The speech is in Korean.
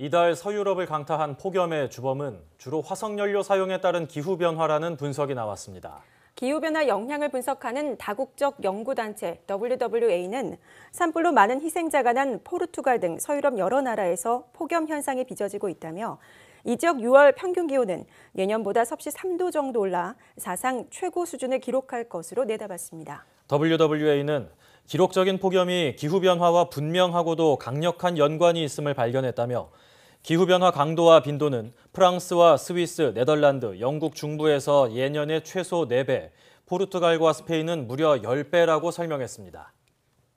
이달 서유럽을 강타한 폭염의 주범은 주로 화석연료 사용에 따른 기후변화라는 분석이 나왔습니다. 기후변화 영향을 분석하는 다국적 연구단체 WWA는 산불로 많은 희생자가 난 포르투갈 등 서유럽 여러 나라에서 폭염 현상이 빚어지고 있다며 이 지역 6월 평균 기온은 예년보다 섭씨 3도 정도 올라 사상 최고 수준을 기록할 것으로 내다봤습니다. WWA는 기록적인 폭염이 기후변화와 분명하고도 강력한 연관이 있음을 발견했다며 기후변화 강도와 빈도는 프랑스와 스위스, 네덜란드, 영국 중부에서 예년의 최소 4배, 포르투갈과 스페인은 무려 10배라고 설명했습니다.